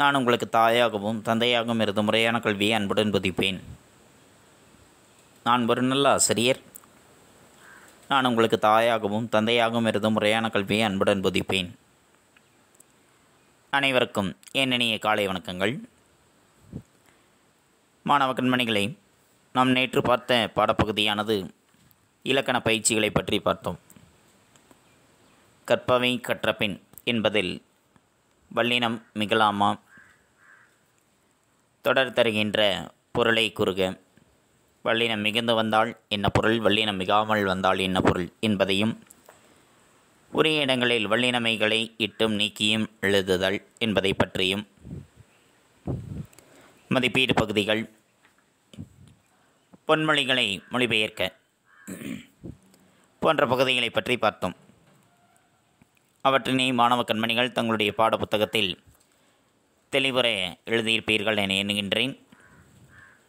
நான் உங்களுக்கு தாயாகவும் தந்தையாகவும் இருந்த முறையான கல்வியை அன்புடன் புதிப்பேன் நான் ஒரு நல்ல ஆசிரியர் நான் உங்களுக்கு தாயாகவும் தந்தையாகவும் இருந்த முறையான கல்வியை அன்புடன் புதிப்பேன் அனைவருக்கும் என்னென்னிய காலை வணக்கங்கள் மாணவ கண்மணிகளை நாம் நேற்று பார்த்த பாடப்பகுதியானது இலக்கண பயிற்சிகளை பற்றி பார்த்தோம் கற்பவை கற்றபின் என்பதில் வல்லினம் மிகலாமா தொடர் தருகின்ற பொருளை குறுக வள்ளினம் மிகுந்து வந்தால் என்ன பொருள் வள்ளினம் மிகாமல் வந்தால் என்ன பொருள் என்பதையும் உரிய இடங்களில் வள்ளினமைகளை இட்டும் நீக்கியும் எழுதுதல் என்பதை பற்றியும் மதிப்பீடு பகுதிகள் பொன்மொழிகளை மொழிபெயர்க்க போன்ற பகுதிகளை பற்றி பார்த்தோம் அவற்றினை மாணவ கண்மணிகள் தங்களுடைய பாடப்புத்தகத்தில் தெளிவர எழுதியிருப்பீர்கள் என எண்ணுகின்றேன்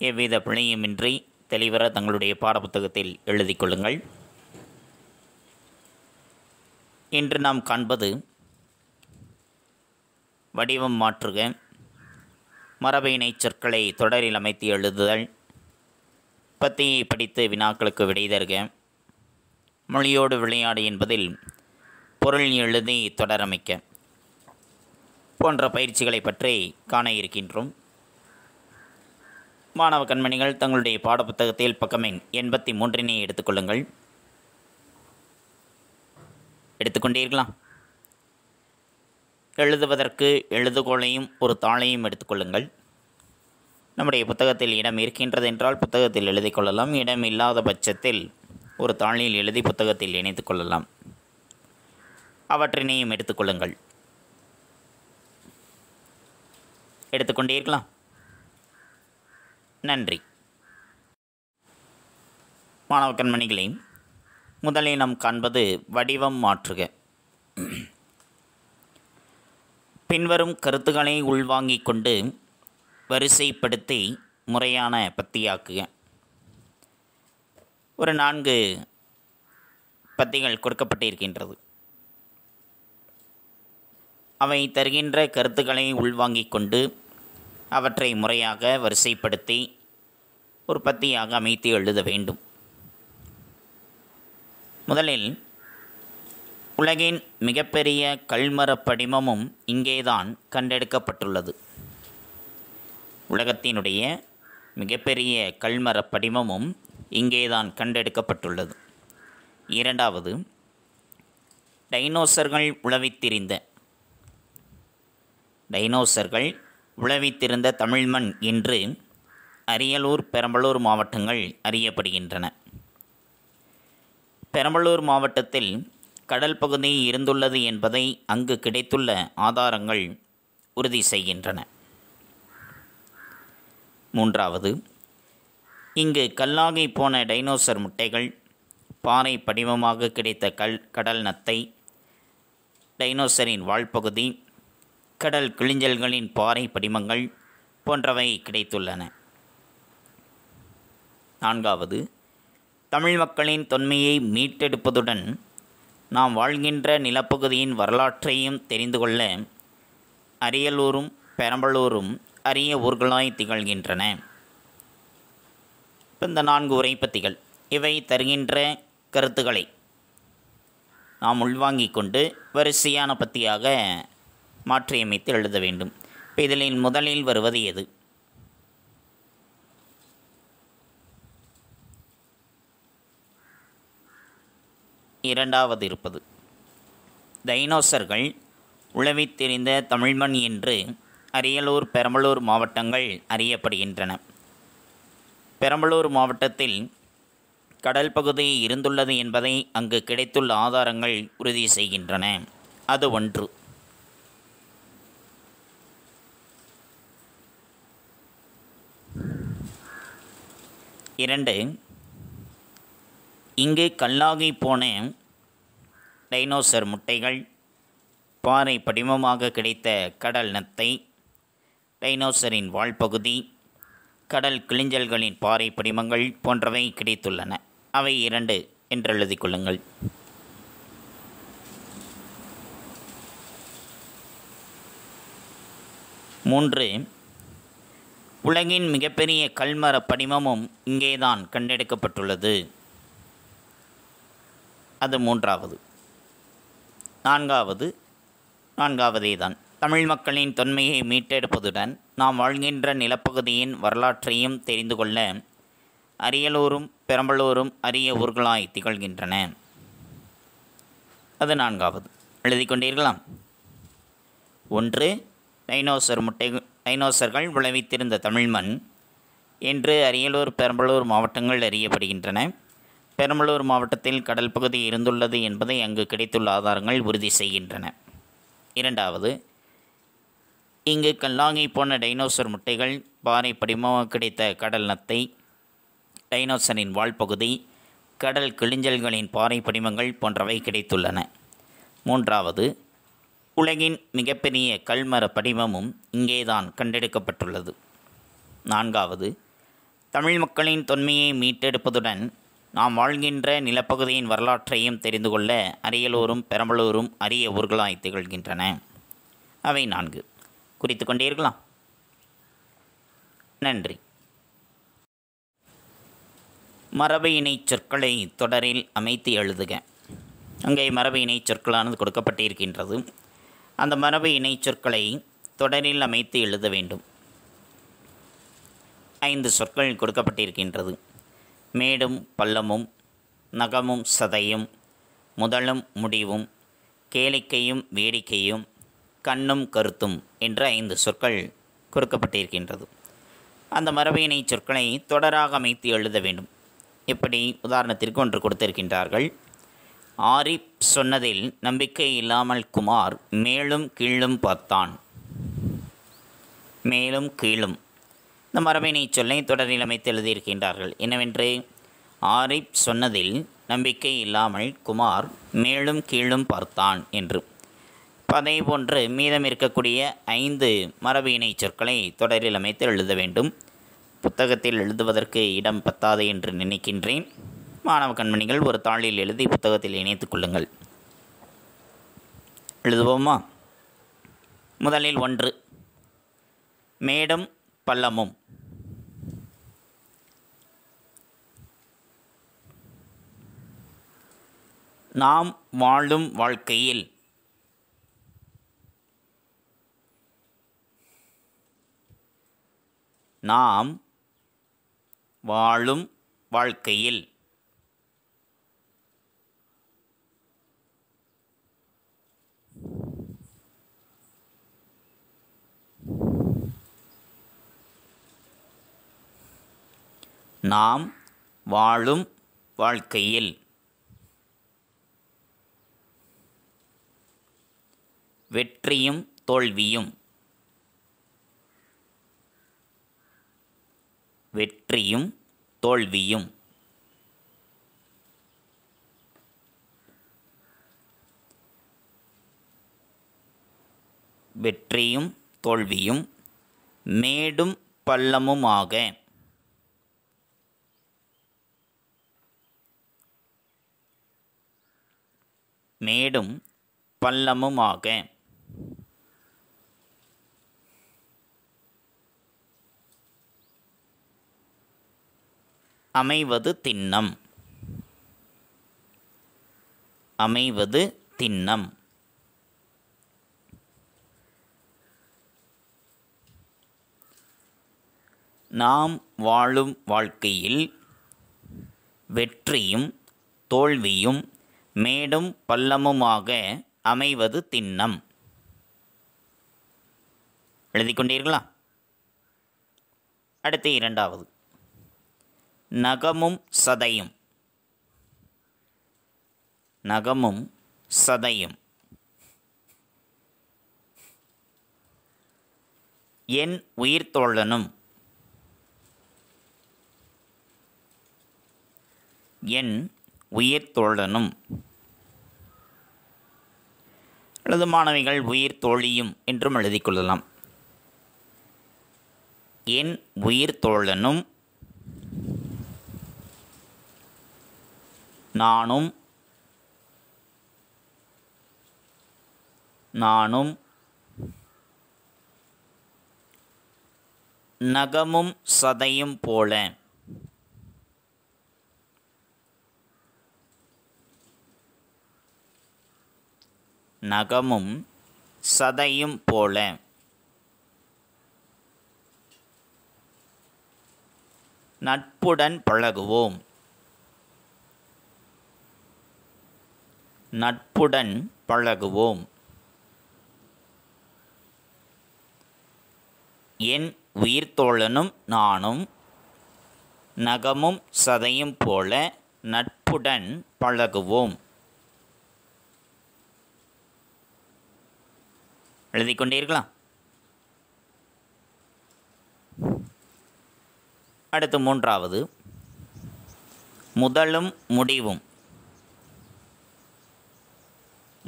எவ்வித பிழையுமின்றி தெளிவர தங்களுடைய பாடப்புத்தகத்தில் எழுதி கொள்ளுங்கள் இன்று நாம் காண்பது வடிவம் மாற்றுக மரபினை சொற்களை தொடரில் அமைத்து எழுதுதல் பத்தியை படித்து வினாக்களுக்கு விடை தருக மொழியோடு விளையாடு என்பதில் பொருள் எழுதி தொடரமைக்க போன்ற பயிற்சிகளை பற்றி காண இருக்கின்றோம் மாணவ கண்மணிகள் தங்களுடைய பாடப்புத்தகத்தில் பக்கமின் எண்பத்தி மூன்றினை எடுத்துக்கொள்ளுங்கள் எடுத்துக்கொண்டீர்களா எழுதுவதற்கு எழுதுகோளையும் ஒரு தாளையும் எடுத்துக்கொள்ளுங்கள் நம்முடைய புத்தகத்தில் இடம் இருக்கின்றது என்றால் புத்தகத்தில் எழுதி கொள்ளலாம் இடம் இல்லாத பட்சத்தில் ஒரு தாளில் எழுதி புத்தகத்தில் இணைத்து கொள்ளலாம் அவற்றினையும் எடுத்துக்கொள்ளுங்கள் எடுத்துக்கொண்டே இருக்கலாம் நன்றி மாணவ கண்மணிகளே முதலில் நாம் காண்பது வடிவம் மாற்றுக பின்வரும் கருத்துக்களை உள்வாங்கிக் கொண்டு வரிசைப்படுத்தி முறையான பத்தியாக்குக ஒரு நான்கு பத்திகள் கொடுக்கப்பட்டிருக்கின்றது அவை தருகின்ற கருத்துக்களை உள்வாங்கிக் கொண்டு அவற்றை முறையாக வரிசைப்படுத்தி உற்பத்தியாக அமைத்து எழுத வேண்டும் முதலில் உலகின் மிகப்பெரிய கல்மரப் படிமமும் இங்கேதான் கண்டெடுக்கப்பட்டுள்ளது உலகத்தினுடைய மிகப்பெரிய கல்மரப் படிமமும் இங்கேதான் கண்டெடுக்கப்பட்டுள்ளது இரண்டாவது டைனோசர்கள் உழவித்திரிந்த டைனோசர்கள் உழவித்திருந்த தமிழ்மண் என்று அரியலூர் பெரம்பலூர் மாவட்டங்கள் அறியப்படுகின்றன பெரம்பலூர் மாவட்டத்தில் கடல் பகுதி இருந்துள்ளது என்பதை அங்கு கிடைத்துள்ள ஆதாரங்கள் உறுதி செய்கின்றன மூன்றாவது இங்கு கல்லாகி போன டைனோசர் முட்டைகள் பாறை படிவமாக கிடைத்த கல் கடல் நத்தை டைனோசரின் வாழ்பகுதி கடல் கிளிஞ்சல்களின் பாறை படிமங்கள் போன்றவை கிடைத்துள்ளன நான்காவது தமிழ் மக்களின் தொன்மையை மீட்டெடுப்பதுடன் நாம் வாழ்கின்ற நிலப்பகுதியின் வரலாற்றையும் தெரிந்து கொள்ள அரியலூரும் பெரம்பலூரும் அரிய ஊர்களாய் திகழ்கின்றன இப்போ இந்த நான்கு உரைப்பத்திகள் இவை தருகின்ற கருத்துக்களை நாம் உள்வாங்கிக் கொண்டு வரிசையான பத்தியாக மாற்றியமைத்து எழுத வேண்டும் இப்போ முதலில் வருவது எது இரண்டாவது இருப்பது டைனோசர்கள் உளவித் தெரிந்த தமிழ்மண் என்று அரியலூர் பெரம்பலூர் மாவட்டங்கள் அறியப்படுகின்றன பெரம்பலூர் மாவட்டத்தில் கடல் பகுதி இருந்துள்ளது என்பதை அங்கு கிடைத்துள்ள ஆதாரங்கள் உறுதி செய்கின்றன அது ஒன்று இரண்டு இங்கு கல்லாகி போன டைனோசர் முட்டைகள் பாறை படிமமாக கிடைத்த கடல் நத்தை டைனோசரின் வாழ்பகுதி கடல் கிளிஞ்சல்களின் பாறை படிமங்கள் போன்றவை கிடைத்துள்ளன அவை இரண்டு என்று எழுதி கொள்ளுங்கள் மூன்று உலகின் மிகப்பெரிய கல்மர படிமமும் இங்கேதான் கண்டெடுக்கப்பட்டுள்ளது அது மூன்றாவது நான்காவது நான்காவதே தான் தமிழ் மக்களின் தொன்மையை மீட்டெடுப்பதுடன் நாம் வாழ்கின்ற நிலப்பகுதியின் வரலாற்றையும் தெரிந்து கொள்ள அரியலூரும் பெரம்பலூரும் அரிய ஊர்களாய் திகழ்கின்றன அது நான்காவது எழுதி கொண்டீர்களாம் ஒன்று டைனோசர் முட்டை டைனோசர்கள் விளைவித்திருந்த தமிழ்மண் என்று அரியலூர் பெரம்பலூர் மாவட்டங்கள் அறியப்படுகின்றன பெரம்பலூர் மாவட்டத்தில் கடல் பகுதி இருந்துள்ளது என்பதை அங்கு கிடைத்துள்ள ஆதாரங்கள் உறுதி செய்கின்றன இரண்டாவது இங்கு கல்லாங்கை போன டைனோசர் முட்டைகள் பாறை படிமமாக கிடைத்த கடல் நத்தை டைனோசரின் வாழ்பகுதி கடல் கிளிஞ்சல்களின் பாறை படிமங்கள் போன்றவை கிடைத்துள்ளன மூன்றாவது உலகின் மிகப்பெரிய கல்மர படிமமும் இங்கேதான் கண்டெடுக்கப்பட்டுள்ளது நான்காவது தமிழ் மக்களின் தொன்மையை மீட்டெடுப்பதுடன் நாம் வாழ்கின்ற நிலப்பகுதியின் வரலாற்றையும் தெரிந்து கொள்ள அரியலூரும் பெரம்பலூரும் அரிய ஊர்களாய் திகழ்கின்றன அவை நான்கு குறித்து கொண்டீர்களா நன்றி மரபு இணை சொற்களை தொடரில் அமைத்து எழுதுக அங்கே மரபு இணை சொற்களானது கொடுக்கப்பட்டிருக்கின்றது அந்த மரபு இணைச்சொற்களை தொடரில் அமைத்து எழுத வேண்டும் ஐந்து சொற்கள் கொடுக்கப்பட்டிருக்கின்றது மேடும் பள்ளமும் நகமும் சதையும் முதலும் முடிவும் கேளிக்கையும் வேடிக்கையும் கண்ணும் கருத்தும் என்ற ஐந்து சொற்கள் கொடுக்கப்பட்டிருக்கின்றது அந்த மரபினை சொற்களை தொடராக அமைத்து எழுத வேண்டும் எப்படி உதாரணத்திற்கு ஒன்று கொடுத்திருக்கின்றார்கள் ஆரிப் சொன்னதில் நம்பிக்கை இல்லாமல் குமார் மேலும் கீழும் பார்த்தான் மேலும் கீழும் இந்த மரபினை சொல்லை தொடரில் அமைத்து எழுதியிருக்கின்றார்கள் என்னவென்று ஆரிப் சொன்னதில் நம்பிக்கை இல்லாமல் குமார் மேலும் கீழும் பார்த்தான் என்று அதே போன்று மீதம் இருக்கக்கூடிய ஐந்து மரபினை சொற்களை தொடரில் அமைத்து எழுத வேண்டும் புத்தகத்தில் எழுதுவதற்கு இடம் பத்தாது என்று நினைக்கின்றேன் மாணவ கண்மணிகள் ஒரு தாளில் எழுதி புத்தகத்தில் இணைத்துக் கொள்ளுங்கள் எழுதுவோமா முதலில் ஒன்று மேடும் பள்ளமும் நாம் வாழும் வாழ்க்கையில் நாம் வாழும் வாழ்க்கையில் நாம் வாழும் வாழ்க்கையில் வெற்றியும் தோல்வியும் வெற்றியும் தோல்வியும் வெற்றியும் தோல்வியும் மேடும் பள்ளமுமாக மேடும் பள்ளமுமாக அமைவது திண்ணம் அமைவது திண்ணம் நாம் வாழும் வாழ்க்கையில் வெற்றியும் தோல்வியும் மேடும் பள்ளமுமாக அமைவது திண்ணம் எழுதி கொண்டீர்களா அடுத்து இரண்டாவது நகமும் சதையும் நகமும் சதையும் என் உயிர் தோழனும் என் உயிர் தோழனும் அல்லது மாணவிகள் உயிர் தோழியும் என்றும் எழுதி கொள்ளலாம் என் உயிர் தோழனும் நானும் நானும் நகமும் சதையும் போல நகமும் சதையும் போல நட்புடன் பழகுவோம் நட்புடன் பழகுவோம் என் உயிர்த்தோழனும் நானும் நகமும் சதையும் போல நட்புடன் பழகுவோம் எழுதி கொண்டே இருக்கலாம் அடுத்து மூன்றாவது முதலும் முடிவும்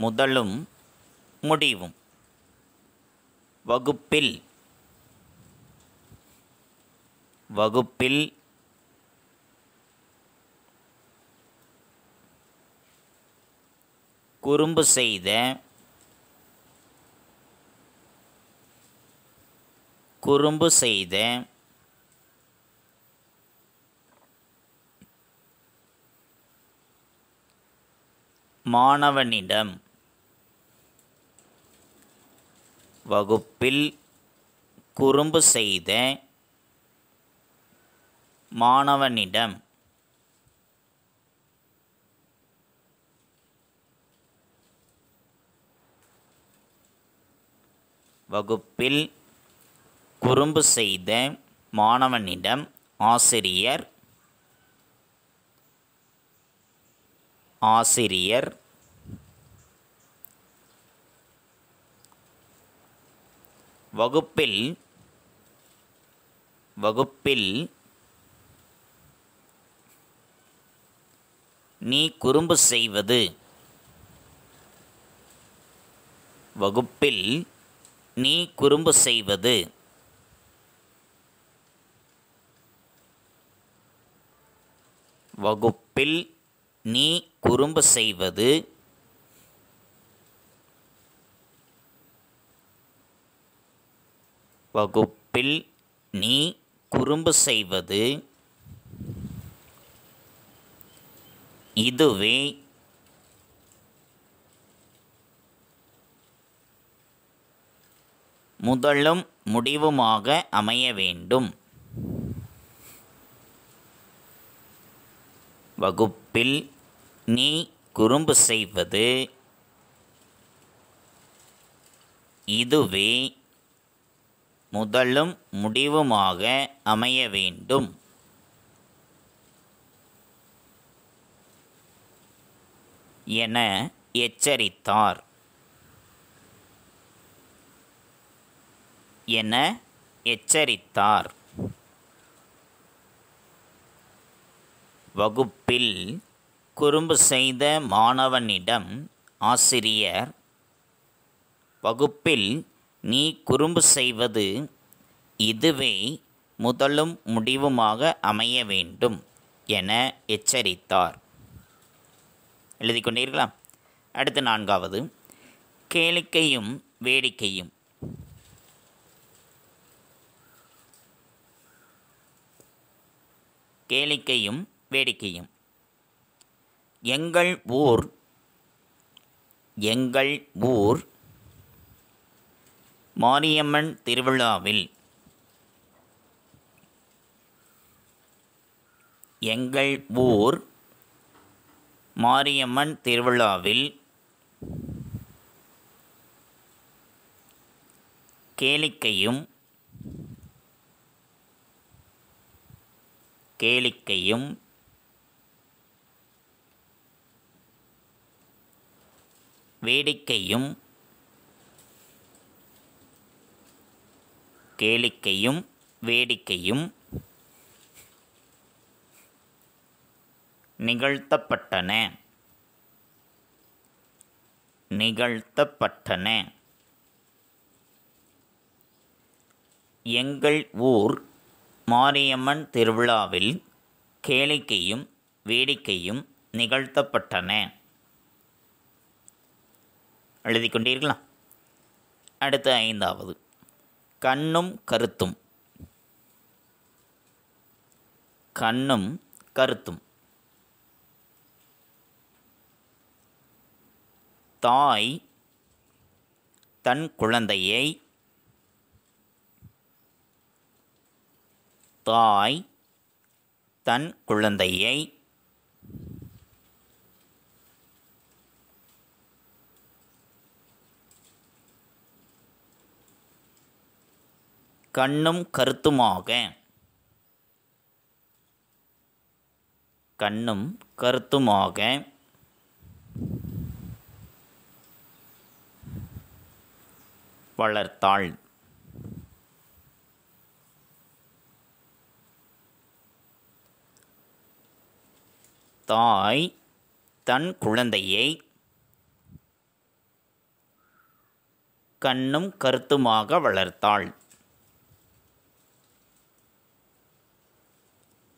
முதலும் முடிவும் வகுப்பில் வகுப்பில் குறும்பு செய்த குறும்பு செய்த மாணவனிடம் வகுப்பில் குறும்பு செய்த மாணவனிடம் வகுப்பில் குறும்பு செய்த மாணவனிடம் ஆசிரியர் ஆசிரியர் வகுப்பில் வகுப்பில் நீ குறும்பு செய்வது வகுப்பில் நீ குறும்பு செய்வது வகுப்பில் நீ குறும்பு செய்வது வகுப்பில் நீ குறும்பு செய்வது இதுவே முதலும் முடிவுமாக அமைய வேண்டும் வகுப்பில் நீ குறும்பு செய்வது இதுவே முதலும் முடிவுமாக அமைய வேண்டும் என எச்சரித்தார் என எச்சரித்தார் வகுப்பில் குறும்பு செய்த மாணவனிடம் ஆசிரியர் வகுப்பில் நீ குறும்பு செய்வது இதுவே முதலும் முடிவுமாக அமைய வேண்டும் என எச்சரித்தார் எழுதி கொண்டீர்களா அடுத்து நான்காவது கேளிக்கையும் வேடிக்கையும் கேளிக்கையும் வேடிக்கையும் எங்கள் ஊர் எங்கள் ஊர் மாரியம்மன் திருவிழாவில் எங்கள் ஊர் மாரியம்மன் திருவிழாவில் கேளிக்கையும் கேளிக்கையும் வேடிக்கையும் கேளிக்கையும் வேடிக்கையும் நிகழ்த்தப்பட்டன நிகழ்த்தப்பட்டன எங்கள் ஊர் மாரியம்மன் திருவிழாவில் கேளிக்கையும் வேடிக்கையும் நிகழ்த்தப்பட்டன எழுதி கொண்டீர்களா அடுத்த ஐந்தாவது கண்ணும் கருத்தும் கண்ணும் கருத்தும் தாய் தன் குழந்தையை தாய் தன் குழந்தையை கண்ணும் கருத்துமாக கண்ணும் கருத்துமாக வளர்த்தாள் தாய் தன் குழந்தையை கண்ணும் கருத்துமாக வளர்த்தாள்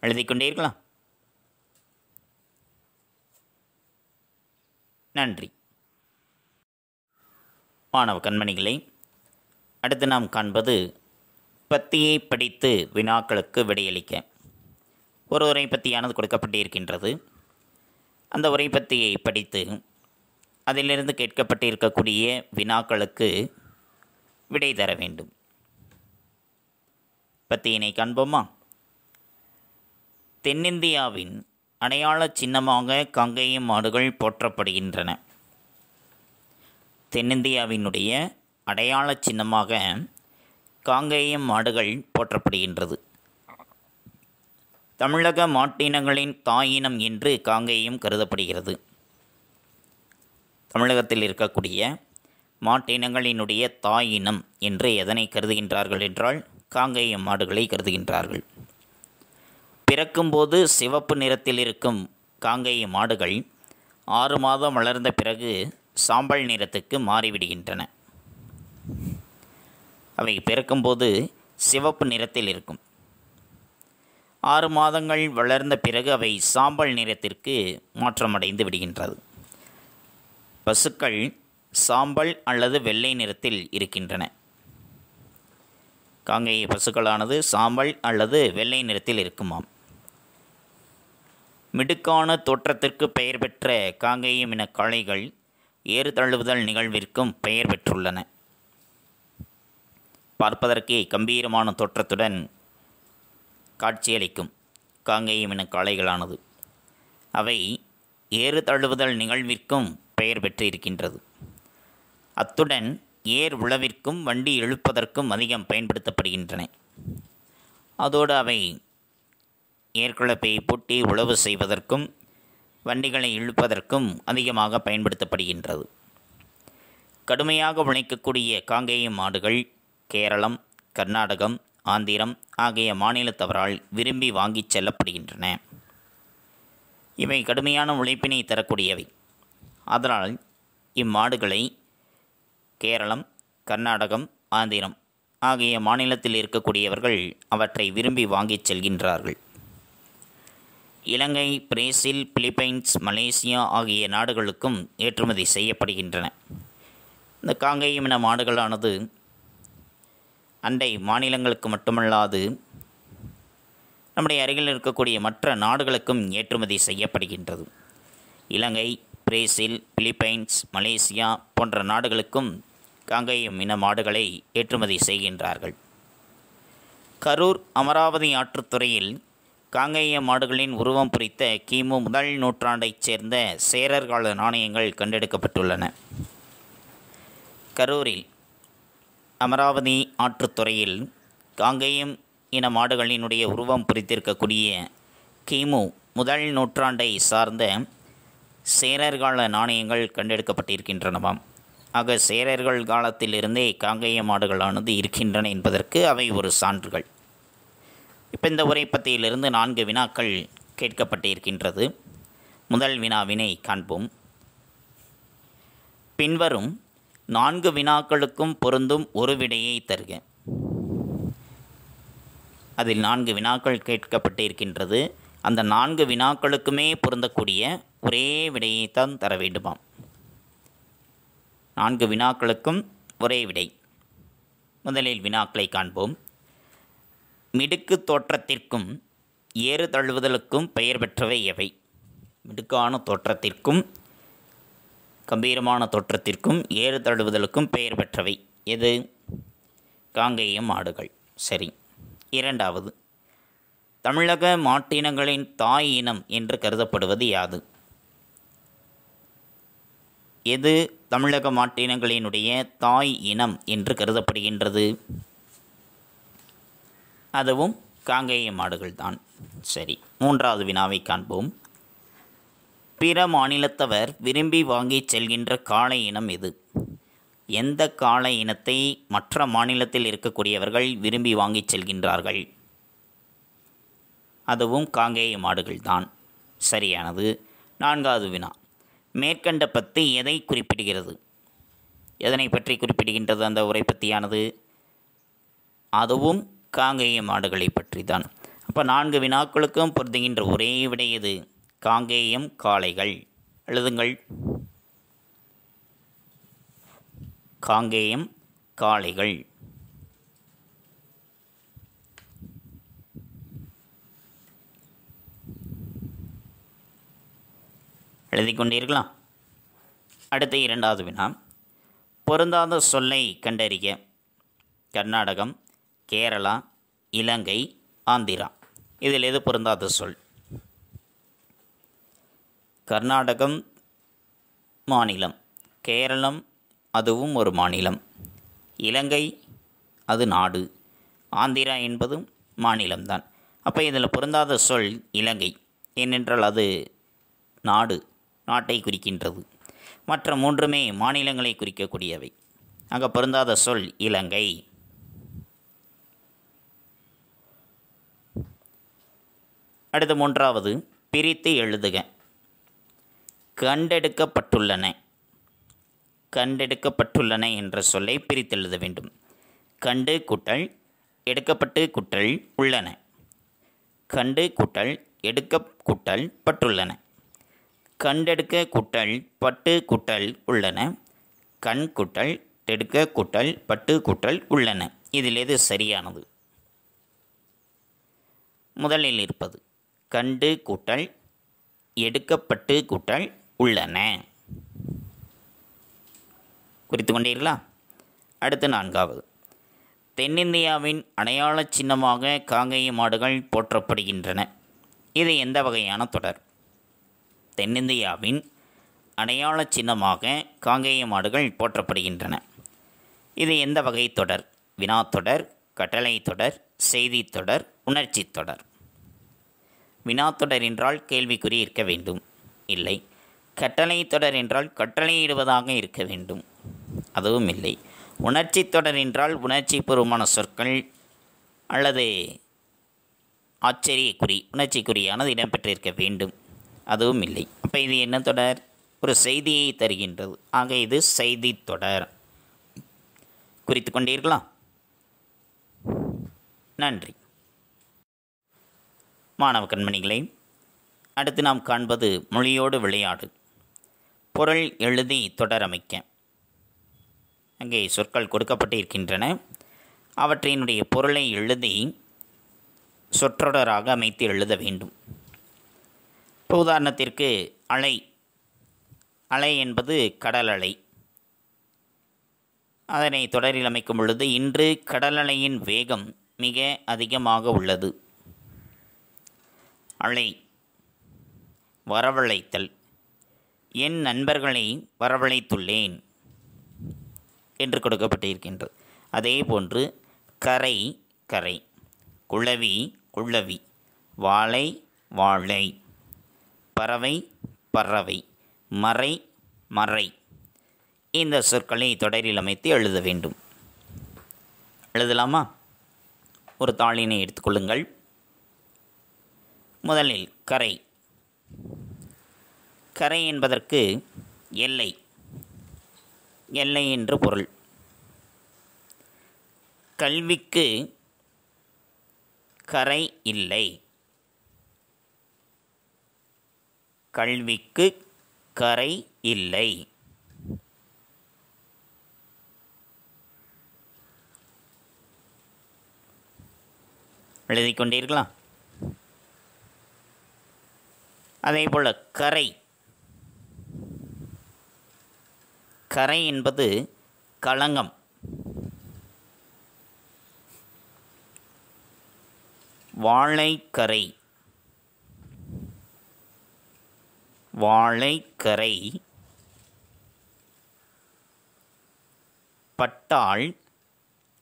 எழுதி கொண்டே இருக்கலாம் நன்றி மாணவ கண்மணிகளை அடுத்து நாம் காண்பது பத்தியை படித்து வினாக்களுக்கு விடையளிக்க ஒரு உரை பத்தியானது கொடுக்கப்பட்டிருக்கின்றது அந்த உரை பத்தியை படித்து அதிலிருந்து கேட்கப்பட்டிருக்கக்கூடிய வினாக்களுக்கு விடை தர வேண்டும் பத்தியினை காண்போமா தென்னிந்தியாவின் அடையாள சின்னமாக காங்கேயம் மாடுகள் போற்றப்படுகின்றன தென்னிந்தியாவினுடைய அடையாள சின்னமாக காங்கேயம் மாடுகள் போற்றப்படுகின்றது தமிழக மாட்டினங்களின் தாயினம் என்று காங்கேயம் கருதப்படுகிறது தமிழகத்தில் இருக்கக்கூடிய மாட்டினங்களினுடைய தாயினம் என்று எதனை கருதுகின்றார்கள் என்றால் காங்கேயம் மாடுகளை கருதுகின்றார்கள் பிறக்கும்போது சிவப்பு நிறத்தில் இருக்கும் காங்கை மாடுகள் ஆறு மாதம் வளர்ந்த பிறகு சாம்பல் நிறத்துக்கு மாறிவிடுகின்றன அவை பிறக்கும்போது சிவப்பு நிறத்தில் இருக்கும் ஆறு மாதங்கள் வளர்ந்த பிறகு அவை சாம்பல் நிறத்திற்கு மாற்றமடைந்து விடுகின்றது பசுக்கள் சாம்பல் அல்லது வெள்ளை நிறத்தில் இருக்கின்றன காங்கேய பசுக்களானது சாம்பல் அல்லது வெள்ளை நிறத்தில் இருக்குமாம் மிடுக்கான தோற்றத்திற்கு பெயர் பெற்ற காங்கேயம் இன கலைகள் ஏறு தழுவுதல் நிகழ்விற்கும் பெயர் பெற்றுள்ளன பார்ப்பதற்கே கம்பீரமான தோற்றத்துடன் காட்சியளிக்கும் காங்கேயம் இன கலைகளானது அவை ஏறு தழுவுதல் நிகழ்விற்கும் பெயர் பெற்றிருக்கின்றது அத்துடன் ஏர் உழவிற்கும் வண்டி இழுப்பதற்கும் அதிகம் பயன்படுத்தப்படுகின்றன அதோடு அவை ஏற்குழப்பை பூட்டி உழவு செய்வதற்கும் வண்டிகளை இழுப்பதற்கும் அதிகமாக பயன்படுத்தப்படுகின்றது கடுமையாக உழைக்கக்கூடிய காங்கேயம் மாடுகள் கேரளம் கர்நாடகம் ஆந்திரம் ஆகிய மாநிலத்தவரால் விரும்பி வாங்கிச் செல்லப்படுகின்றன இவை கடுமையான உழைப்பினை தரக்கூடியவை அதனால் இம்மாடுகளை கேரளம் கர்நாடகம் ஆந்திரம் ஆகிய மாநிலத்தில் இருக்கக்கூடியவர்கள் அவற்றை விரும்பி வாங்கிச் செல்கின்றார்கள் இலங்கை பிரேசில் பிலிப்பைன்ஸ் மலேசியா ஆகிய நாடுகளுக்கும் ஏற்றுமதி செய்யப்படுகின்றன இந்த காங்கேயம் இன மாடுகளானது அண்டை மாநிலங்களுக்கு மட்டுமல்லாது நம்முடைய அருகில் இருக்கக்கூடிய மற்ற நாடுகளுக்கும் ஏற்றுமதி செய்யப்படுகின்றது இலங்கை பிரேசில் பிலிப்பைன்ஸ் மலேசியா போன்ற நாடுகளுக்கும் காங்கேயம் இன மாடுகளை ஏற்றுமதி செய்கின்றார்கள் கரூர் அமராவதி ஆற்றுத்துறையில் காங்கேய மாடுகளின் உருவம் குறித்த கிமு முதல் நூற்றாண்டைச் சேர்ந்த சேரர்கால நாணயங்கள் கண்டெடுக்கப்பட்டுள்ளன கரூரில் அமராவதி ஆற்றுத்துறையில் காங்கேயம் இன மாடுகளினுடைய உருவம் குறித்திருக்கக்கூடிய கிமு முதல் நூற்றாண்டை சார்ந்த சேரர்கால நாணயங்கள் கண்டெடுக்கப்பட்டிருக்கின்றனவாம் ஆக சேரர்கள் காலத்திலிருந்தே காங்கேய மாடுகளானது இருக்கின்றன என்பதற்கு அவை ஒரு சான்றுகள் இப்போ இந்த உரைப்பத்தியிலிருந்து நான்கு வினாக்கள் கேட்கப்பட்டிருக்கின்றது முதல் வினாவினை காண்போம் பின்வரும் நான்கு வினாக்களுக்கும் பொருந்தும் ஒரு விடையை தருக அதில் நான்கு வினாக்கள் கேட்கப்பட்டிருக்கின்றது அந்த நான்கு வினாக்களுக்குமே பொருந்தக்கூடிய ஒரே விடையை தான் தர வேண்டுமாம் நான்கு வினாக்களுக்கும் ஒரே விடை முதலில் வினாக்களை காண்போம் மிடுக்கு தோற்றத்திற்கும் ஏறு தழுவுதலுக்கும் பெயர் பெற்றவை எவை மிடுக்கான தோற்றத்திற்கும் கம்பீரமான தோற்றத்திற்கும் ஏறு தழுவுதலுக்கும் பெயர் பெற்றவை எது காங்கேயம் ஆடுகள் சரி இரண்டாவது தமிழக மாட்டினங்களின் தாய் இனம் என்று கருதப்படுவது யாது எது தமிழக மாட்டினங்களினுடைய தாய் இனம் என்று கருதப்படுகின்றது அதுவும் காங்கேய மாடுகள் தான் சரி மூன்றாவது வினாவை காண்போம் பிற மாநிலத்தவர் விரும்பி வாங்கி செல்கின்ற காளை இனம் எது எந்த காளை இனத்தை மற்ற மாநிலத்தில் இருக்கக்கூடியவர்கள் விரும்பி வாங்கிச் செல்கின்றார்கள் அதுவும் காங்கேய மாடுகள் தான் சரியானது நான்காவது வினா மேற்கண்ட பத்து எதை குறிப்பிடுகிறது எதனை பற்றி குறிப்பிடுகின்றது அந்த உரைப்பத்தியானது அதுவும் காங்கேய மாடுகளை பற்றி தான் அப்போ நான்கு வினாக்களுக்கும் பொருந்துகின்ற ஒரே விடை இது காங்கேயம் காளைகள் எழுதுங்கள் காங்கேயம் காளைகள் எழுதி கொண்டீர்களா அடுத்த இரண்டாவது வினா பொருந்தாத சொல்லை கண்டறிய கர்நாடகம் கேரளா இலங்கை ஆந்திரா இதில் எது பொருந்தாத சொல் கர்நாடகம் மாநிலம் கேரளம் அதுவும் ஒரு மாநிலம் இலங்கை அது நாடு ஆந்திரா என்பதும் மாநிலம்தான் அப்போ இதில் பொருந்தாத சொல் இலங்கை ஏனென்றால் அது நாடு நாட்டை குறிக்கின்றது மற்ற மூன்றுமே மாநிலங்களை குறிக்கக்கூடியவை அங்கே பொருந்தாத சொல் இலங்கை அடுத்து மூன்றாவது பிரித்து எழுதுக கண்டெடுக்கப்பட்டுள்ளன கண்டெடுக்கப்பட்டுள்ளன என்ற சொல்லை பிரித்து எழுத வேண்டும் கண்டு கூட்டல் எடுக்கப்பட்டு குட்டல் உள்ளன கண்டு கூட்டல் எடுக்க கூட்டல் பட்டுள்ளன கண்டெடுக்க கூட்டல் பட்டு குட்டல் உள்ளன கண் கூட்டல் எடுக்க கூட்டல் பட்டு கூட்டல் உள்ளன இதில் எது சரியானது முதலில் இருப்பது கண்டு கூட்டல் எடுக்கப்பட்டு கூட்டல் உள்ளன குறித்து கொண்டீர்களா அடுத்து நான்காவது தென்னிந்தியாவின் அடையாள சின்னமாக காங்கேய மாடுகள் போற்றப்படுகின்றன இது எந்த வகையான தொடர் தென்னிந்தியாவின் அடையாள சின்னமாக காங்கேய மாடுகள் போற்றப்படுகின்றன இது எந்த வகை தொடர் வினா தொடர் கட்டளை தொடர் செய்தி தொடர் உணர்ச்சி தொடர் வினாத்தொடர் என்றால் கேள்விக்குறி இருக்க வேண்டும் இல்லை கட்டளை தொடர் என்றால் கட்டளையிடுவதாக இருக்க வேண்டும் அதுவும் இல்லை உணர்ச்சி தொடர் என்றால் உணர்ச்சி பூர்வமான சொற்கள் அல்லது ஆச்சரியக்குறி உணர்ச்சிக்குறியானது இடம்பெற்றிருக்க வேண்டும் அதுவும் இல்லை அப்போ இது என்ன தொடர் ஒரு செய்தியை தருகின்றது ஆக இது செய்தி தொடர் குறித்து கொண்டீர்களா நன்றி மாணவ கண்மணிகளே அடுத்து நாம் காண்பது மொழியோடு விளையாடு பொருள் எழுதி தொடரமைக்க அங்கே சொற்கள் கொடுக்கப்பட்டிருக்கின்றன அவற்றினுடைய பொருளை எழுதி சொற்றொடராக அமைத்து எழுத வேண்டும் இப்போ உதாரணத்திற்கு அலை அலை என்பது கடல் அலை அதனை தொடரில் அமைக்கும் பொழுது இன்று கடலலையின் வேகம் மிக அதிகமாக உள்ளது அலை வரவழைத்தல் என் நண்பர்களை வரவழைத்துள்ளேன் என்று கொடுக்கப்பட்டிருக்கின்றது அதே போன்று கரை கரை குளவி குள்ளவி வாழை வாழை பறவை பறவை மறை மறை இந்த சொற்களை தொடரில் அமைத்து எழுத வேண்டும் எழுதலாமா ஒரு தாளினை எடுத்துக்கொள்ளுங்கள் முதலில் கரை கரை என்பதற்கு எல்லை எல்லை என்று பொருள் கல்விக்கு கரை இல்லை கல்விக்கு கரை இல்லை எழுதிக்கொண்டீர்களா கொண்டீர்களா அதே போல் கரை கரை என்பது களங்கம் வாழைக்கரை வாழைக்கரை பட்டால்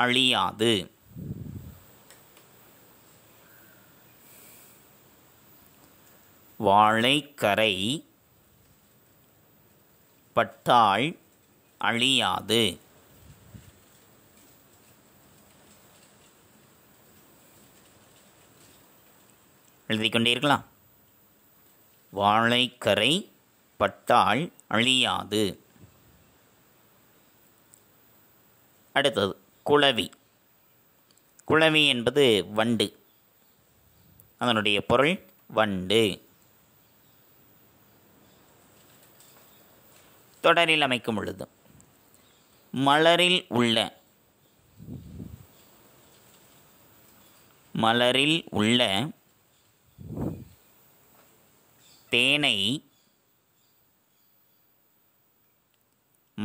அழியாது வாழைக்கரை பட்டாள் அழியாது எழுதி கொண்டே இருக்கலாம் வாழைக்கரை பட்டாள் அழியாது அடுத்தது குளவி குளவி என்பது வண்டு அதனுடைய பொருள் வண்டு தொடரில் அமைக்கும் பொழுது மலரில் உள்ள மலரில் உள்ள தேனை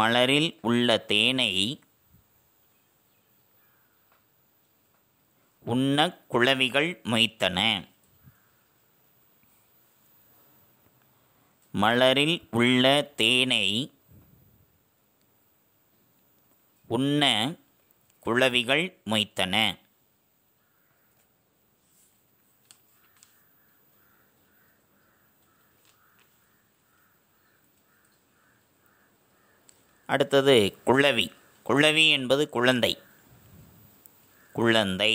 மலரில் உள்ள தேனை உண்ண குளவிகள் மொய்த்தன மலரில் உள்ள தேனை உண்ண குளவிகள் மொய்த்தன அடுத்தது குள்ளவி குள்ளவி என்பது குழந்தை குழந்தை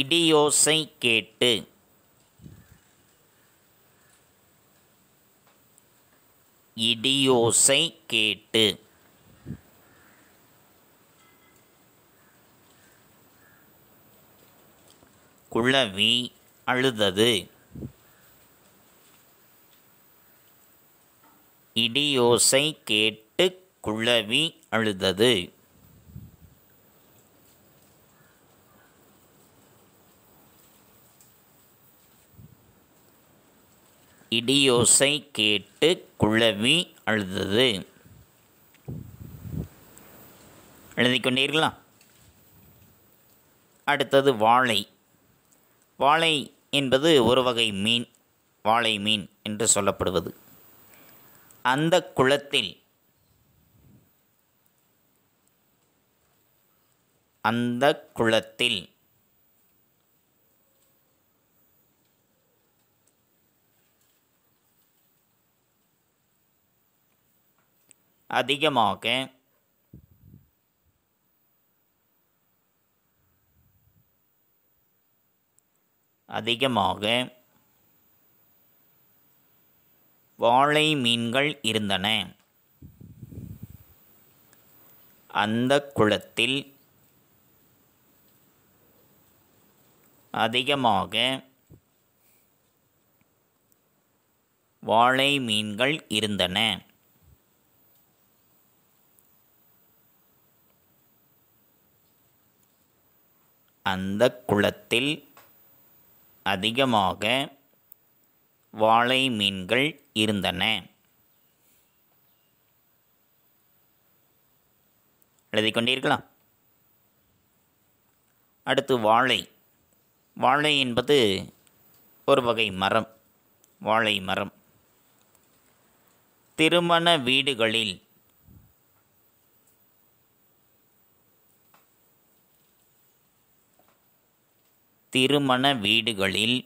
இடியோசை கேட்டு இடியோசை கேட்டு குழவி அழுதது இடியோசை கேட்டு குழவி அழுதது இடியோசை கேட்டு குழவி அழுதது எழுதி கொண்டீர்களா அடுத்தது வாழை வாழை என்பது ஒரு வகை மீன் வாழை மீன் என்று சொல்லப்படுவது அந்த குளத்தில் அந்த குளத்தில் அதிகமாக அதிகமாக வாழை மீன்கள் இருந்தன அந்த குளத்தில் அதிகமாக வாழை மீன்கள் இருந்தன அந்த குளத்தில் அதிகமாக வாழை மீன்கள் இருந்தன எழுதி கொண்டிருக்கலாம் அடுத்து வாழை வாழை என்பது ஒரு வகை மரம் வாழை மரம் திருமண வீடுகளில் திருமண வீடுகளில்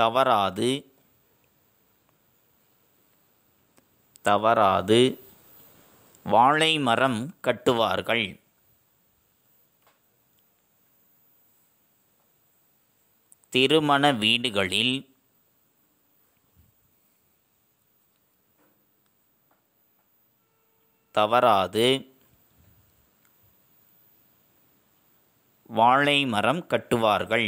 தவறாது தவறாது வாழை மரம் கட்டுவார்கள் திருமண வீடுகளில் தவறாது வாழை மரம் கட்டுவார்கள்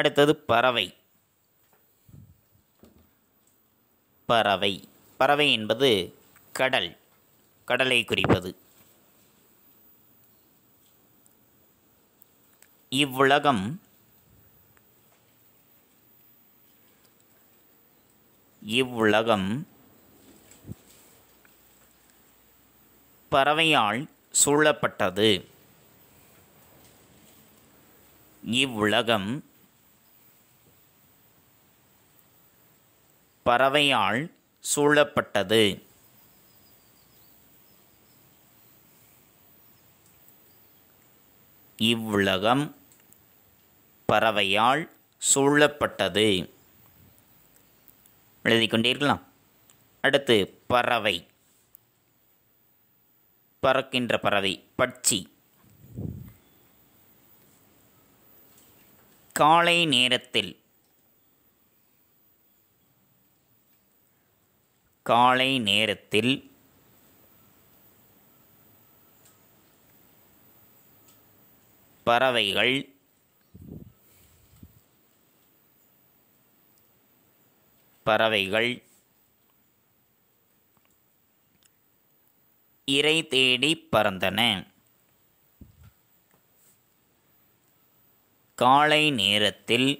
அடுத்தது பறவை பறவை பறவை என்பது கடல் கடலை குறிப்பது இவ்வுலகம் இவ்வுலகம் பறவையால் சூழப்பட்டது இவ்வுலகம் பறவையால் சூழப்பட்டது இவ்வுலகம் பறவையால் சூழப்பட்டது எழுதி கொண்டீர்களா அடுத்து பறவை பறக்கின்ற பறவை பட்சி காலை நேரத்தில் காலை நேரத்தில் பறவைகள் பறவைகள் இறை தேடி பறந்தன காலை நேரத்தில்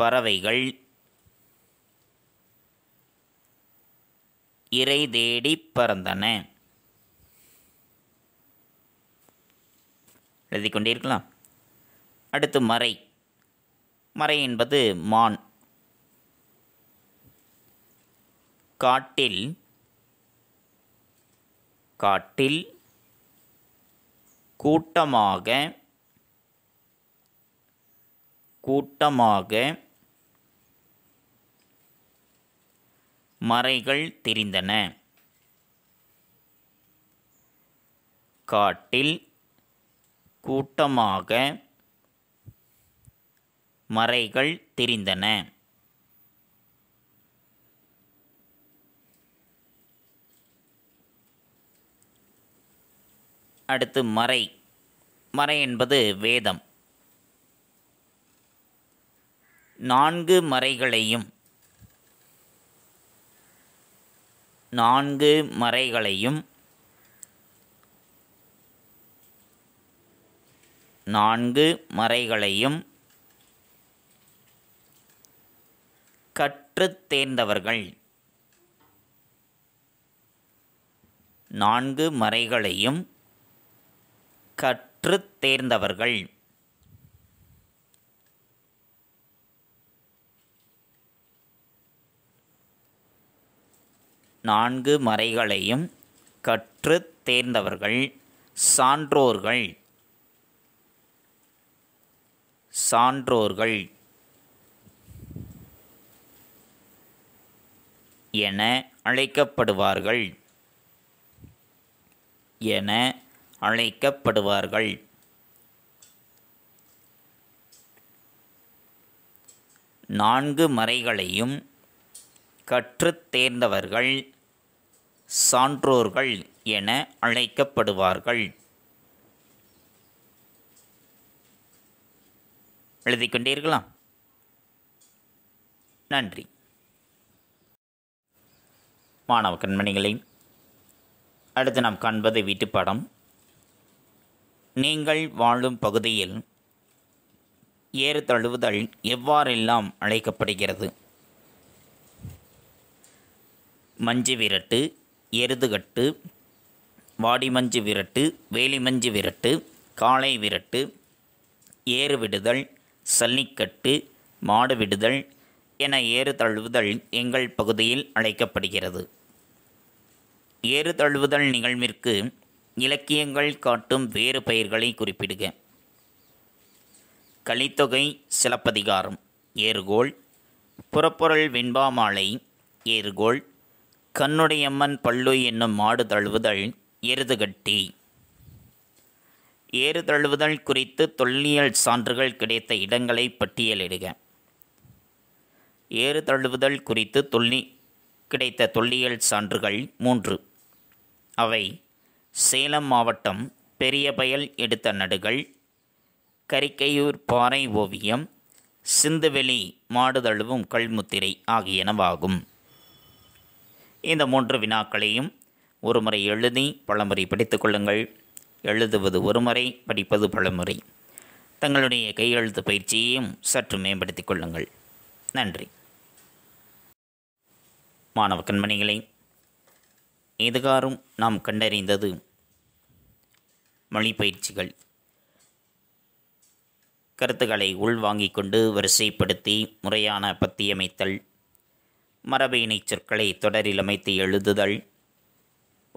பறவைகள் இறை தேடி பறந்தன எழுதி கொண்டிருக்கலாம் அடுத்து மறை மறை என்பது மான் காட்டில் காட்டில் கூட்டமாக கூட்டமாக மறைகள் தெரிந்தன காட்டில் கூட்டமாக மறைகள் தெரிந்தன அடுத்து மறை மறை என்பது வேதம் நான்கு மறைகளையும் நான்கு மறைகளையும் நான்கு மறைகளையும் கற்றுத் தேர்ந்தவர்கள் நான்கு மறைகளையும் கற்றுத் தேர்ந்தவர்கள் நான்கு மறைகளையும் கற்றுத் தேர்ந்தவர்கள் சான்றோர்கள் சான்றோர்கள் என அழைக்கப்படுவார்கள் என அழைக்கப்படுவார்கள் நான்கு மறைகளையும் கற்றுத் தேர்ந்தவர்கள் சான்றோர்கள் என அழைக்கப்படுவார்கள் எழுதி கொண்டே இருக்கலாம் நன்றி மாணவ கண்மணிகளை அடுத்து நாம் காண்பது வீட்டுப்பாடம் நீங்கள் வாழும் பகுதியில் ஏறு தழுவுதல் எவ்வாறெல்லாம் அழைக்கப்படுகிறது மஞ்சு விரட்டு எருதுகட்டு வாடிமஞ்சு விரட்டு வேலிமஞ்சு விரட்டு காளை விரட்டு ஏறு விடுதல் சல்லிக்கட்டு மாடு விடுதல் என ஏறு தழுவுதல் எங்கள் பகுதியில் அழைக்கப்படுகிறது ஏறு தழுவுதல் நிகழ்விற்கு இலக்கியங்கள் காட்டும் வேறு பெயர்களை குறிப்பிடுக கலித்தொகை சிலப்பதிகாரம் ஏறுகோள் புறப்பொருள் வெண்பா ஏறுகோள் கண்ணுடையம்மன் பல்லு என்னும் மாடு தழுவுதல் எருதுகட்டி ஏறுதழுவுதல் குறித்து தொல்லியல் சான்றுகள் கிடைத்த இடங்களை பட்டியலிடுக ஏறுதழுவுதல் குறித்து தொல்லி கிடைத்த தொல்லியல் சான்றுகள் மூன்று அவை சேலம் மாவட்டம் பெரியபயல் எடுத்த நடுகள் கரிக்கையூர் பாறை ஓவியம் சிந்துவெளி மாடுதழுவும் கல்முத்திரை ஆகியனவாகும் இந்த மூன்று வினாக்களையும் ஒருமுறை எழுதி பழமுறை படித்துக்கொள்ளுங்கள் எழுதுவது ஒரு முறை படிப்பது பல முறை தங்களுடைய கையெழுத்து பயிற்சியையும் சற்று மேம்படுத்திக் கொள்ளுங்கள் நன்றி மாணவ கண்மணிகளை எதுகாரும் நாம் கண்டறிந்தது மொழி பயிற்சிகள் கருத்துக்களை உள்வாங்கிக் கொண்டு வரிசைப்படுத்தி முறையான பத்தியமைத்தல் மரபு இணைச் சொற்களை தொடரில் அமைத்து எழுதுதல்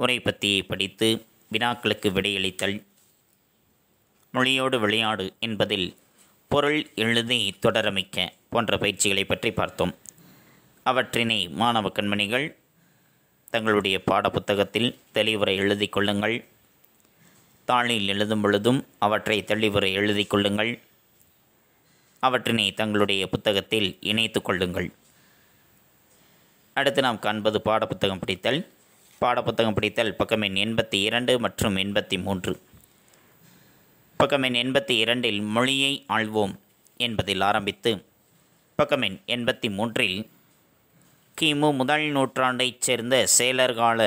உரை பத்தியை படித்து வினாக்களுக்கு விடையளித்தல் மொழியோடு விளையாடு என்பதில் பொருள் எழுதி தொடரமைக்க போன்ற பயிற்சிகளை பற்றி பார்த்தோம் அவற்றினை மாணவ கண்மணிகள் தங்களுடைய பாடப்புத்தகத்தில் தெளிவுரை எழுதி கொள்ளுங்கள் தாளில் எழுதும் பொழுதும் அவற்றை தெளிவுரை எழுதி கொள்ளுங்கள் அவற்றினை தங்களுடைய புத்தகத்தில் இணைத்து கொள்ளுங்கள் அடுத்து நாம் காண்பது பாடப்புத்தகம் படித்தல் பாடப்புத்தகம் பிடித்தல் பக்கம் எண் எண்பத்தி இரண்டு மற்றும் எண்பத்தி மூன்று பக்கம் எண் எண்பத்தி இரண்டில் மொழியை ஆள்வோம் என்பதில் ஆரம்பித்து பக்கம் எண் எண்பத்தி மூன்றில் கிமு முதல் நூற்றாண்டைச் சேர்ந்த சேலர்கால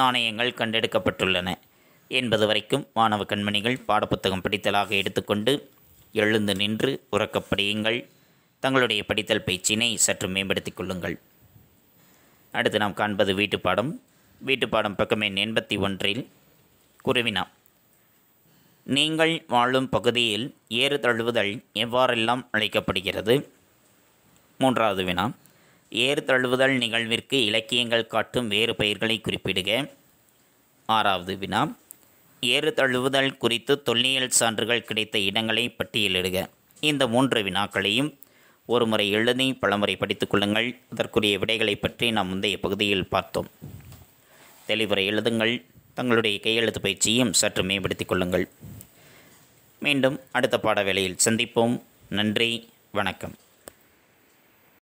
நாணயங்கள் கண்டெடுக்கப்பட்டுள்ளன என்பது வரைக்கும் மாணவ கண்மணிகள் பாடப்புத்தகம் படித்தலாக எடுத்துக்கொண்டு எழுந்து நின்று உறக்கப்படியுங்கள் தங்களுடைய படித்தல் பயிற்சியினை சற்று மேம்படுத்திக் கொள்ளுங்கள் அடுத்து நாம் காண்பது வீட்டுப்பாடம் வீட்டுப்பாடம் பக்கமே எண்பத்தி ஒன்றில் குருவினா நீங்கள் வாழும் பகுதியில் ஏறு தழுவுதல் எவ்வாறெல்லாம் அழைக்கப்படுகிறது மூன்றாவது வினா ஏறு தழுவுதல் நிகழ்விற்கு இலக்கியங்கள் காட்டும் வேறு பெயர்களை குறிப்பிடுக ஆறாவது வினா ஏறு தழுவுதல் குறித்து தொல்லியல் சான்றுகள் கிடைத்த இடங்களை பட்டியலிடுக இந்த மூன்று வினாக்களையும் ஒரு முறை எழுதி பலமுறை படித்துக் கொள்ளுங்கள் அதற்குரிய விடைகளை பற்றி நாம் முந்தைய பகுதியில் பார்த்தோம் தெளிவுரை எழுதுங்கள் தங்களுடைய கையெழுத்து பயிற்சியும் சற்று மேம்படுத்திக் கொள்ளுங்கள் மீண்டும் அடுத்த பாட வேளையில் சந்திப்போம் நன்றி வணக்கம்